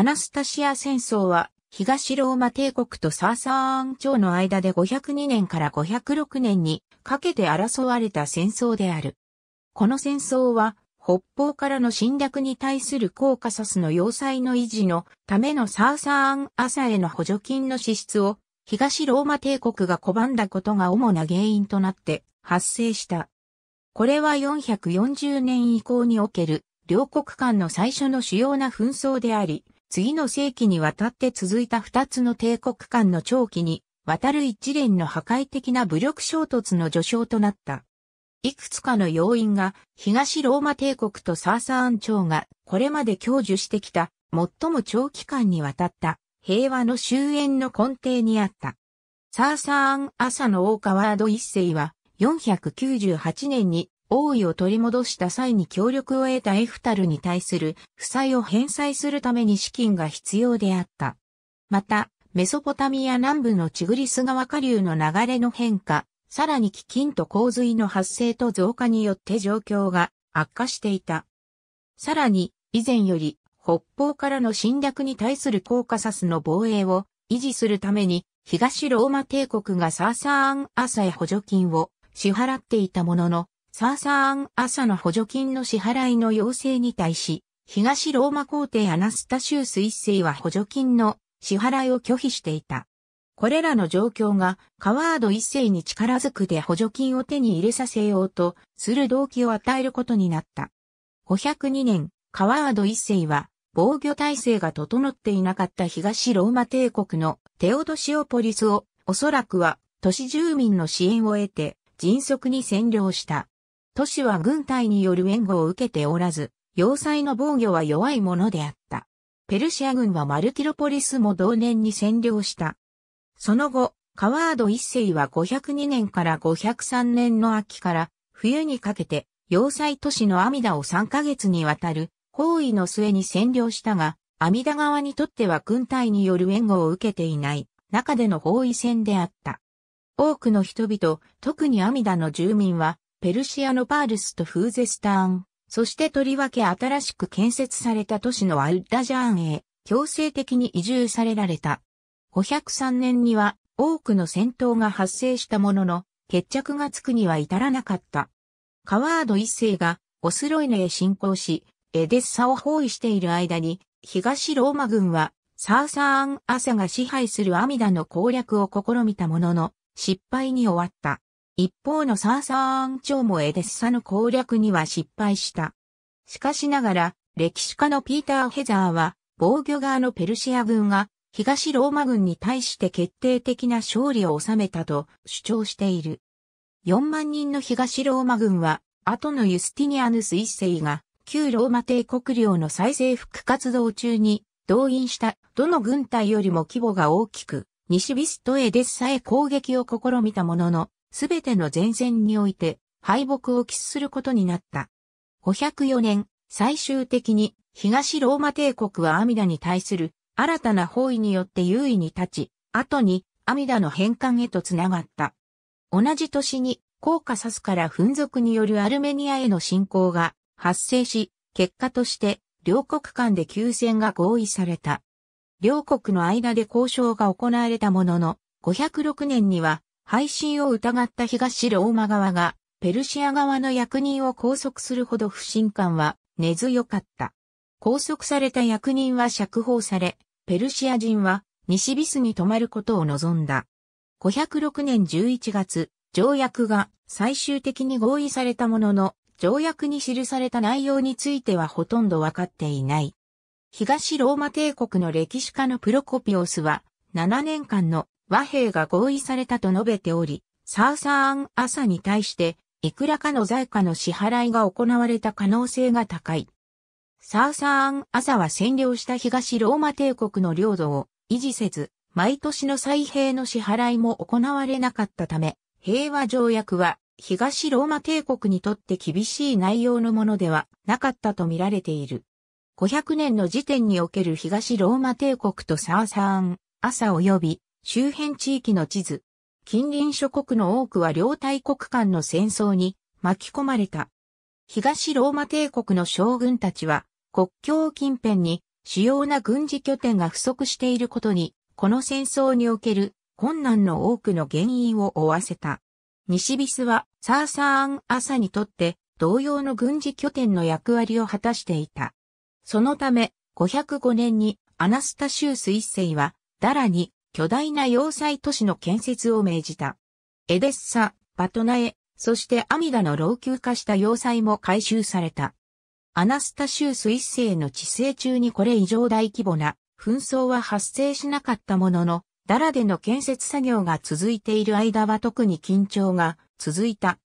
アナスタシア戦争は、東ローマ帝国とサーサーン朝の間で502年から506年にかけて争われた戦争である。この戦争は、北方からの侵略に対するコーカサスの要塞の維持のためのサーサーン朝への補助金の支出を東ローマ帝国が拒んだことが主な原因となって発生した。これは440年以降における両国間の最初の主要な紛争であり、次の世紀にわたって続いた二つの帝国間の長期に、渡る一連の破壊的な武力衝突の序章となった。いくつかの要因が東ローマ帝国とサーサーン朝がこれまで享受してきた最も長期間にわたった平和の終焉の根底にあった。サーサーン朝の大カワード一世は498年に王位を取り戻した際に協力を得たエフタルに対する負債を返済するために資金が必要であった。また、メソポタミア南部のチグリス川下流の流れの変化、さらに飢饉と洪水の発生と増加によって状況が悪化していた。さらに、以前より北方からの侵略に対するコーカサスの防衛を維持するために、東ローマ帝国がサーサーアンサへ補助金を支払っていたものの、サーサーン朝の補助金の支払いの要請に対し、東ローマ皇帝アナスタシウス一世は補助金の支払いを拒否していた。これらの状況がカワード一世に力づくで補助金を手に入れさせようとする動機を与えることになった。502年、カワード一世は防御体制が整っていなかった東ローマ帝国のテオドシオポリスをおそらくは都市住民の支援を得て迅速に占領した。都市は軍隊による援護を受けておらず、要塞の防御は弱いものであった。ペルシア軍はマルティロポリスも同年に占領した。その後、カワード一世は502年から503年の秋から冬にかけて要塞都市の阿弥陀を3ヶ月にわたる包囲の末に占領したが、阿弥陀側にとっては軍隊による援護を受けていない中での包囲戦であった。多くの人々、特に阿弥陀の住民はペルシアのパールスとフーゼスターン、そしてとりわけ新しく建設された都市のアウダジャーンへ強制的に移住されられた。503年には多くの戦闘が発生したものの、決着がつくには至らなかった。カワード一世がオスロイネへ侵攻し、エデッサを包囲している間に、東ローマ軍はサーサーン・アサが支配するアミダの攻略を試みたものの、失敗に終わった。一方のサーサーアン朝もエデッサの攻略には失敗した。しかしながら、歴史家のピーター・ヘザーは、防御側のペルシア軍が、東ローマ軍に対して決定的な勝利を収めたと主張している。4万人の東ローマ軍は、後のユスティニアヌス一世が、旧ローマ帝国領の再征服活動中に動員したどの軍隊よりも規模が大きく、西ビストエでさえ攻撃を試みたものの、すべての前線において敗北を喫することになった。504年、最終的に東ローマ帝国は阿弥陀に対する新たな包囲によって優位に立ち、後に阿弥陀の返還へとつながった。同じ年にコーカサスから紛族によるアルメニアへの侵攻が発生し、結果として両国間で休戦が合意された。両国の間で交渉が行われたものの、506年には、配信を疑った東ローマ側が、ペルシア側の役人を拘束するほど不信感は根強かった。拘束された役人は釈放され、ペルシア人は西ビスに泊まることを望んだ。506年11月、条約が最終的に合意されたものの、条約に記された内容についてはほとんどわかっていない。東ローマ帝国の歴史家のプロコピオスは、7年間の和平が合意されたと述べており、サーサーンアサに対して、いくらかの在貨の支払いが行われた可能性が高い。サーサーンアサは占領した東ローマ帝国の領土を維持せず、毎年の再兵の支払いも行われなかったため、平和条約は東ローマ帝国にとって厳しい内容のものではなかったと見られている。500年の時点における東ローマ帝国とサーサーン、朝及び周辺地域の地図。近隣諸国の多くは両大国間の戦争に巻き込まれた。東ローマ帝国の将軍たちは国境近辺に主要な軍事拠点が不足していることに、この戦争における困難の多くの原因を負わせた。西ビスはサーサーン朝にとって同様の軍事拠点の役割を果たしていた。そのため、505年にアナスタシウス一世は、ダラに巨大な要塞都市の建設を命じた。エデッサ、バトナエ、そしてアミダの老朽化した要塞も改修された。アナスタシウス一世の治世中にこれ以上大規模な紛争は発生しなかったものの、ダラでの建設作業が続いている間は特に緊張が続いた。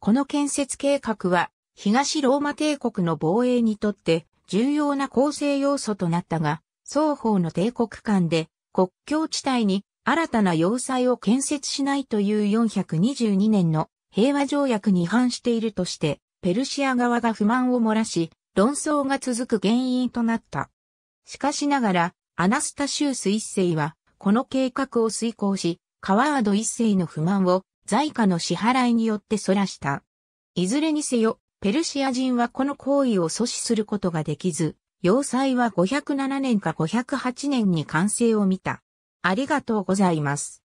この建設計画は東ローマ帝国の防衛にとって重要な構成要素となったが、双方の帝国間で国境地帯に新たな要塞を建設しないという422年の平和条約に違反しているとして、ペルシア側が不満を漏らし、論争が続く原因となった。しかしながら、アナスタシウス一世は、この計画を遂行し、カワード一世の不満を、在下の支払いによってそらした。いずれにせよ、ペルシア人はこの行為を阻止することができず、要塞は507年か508年に完成を見た。ありがとうございます。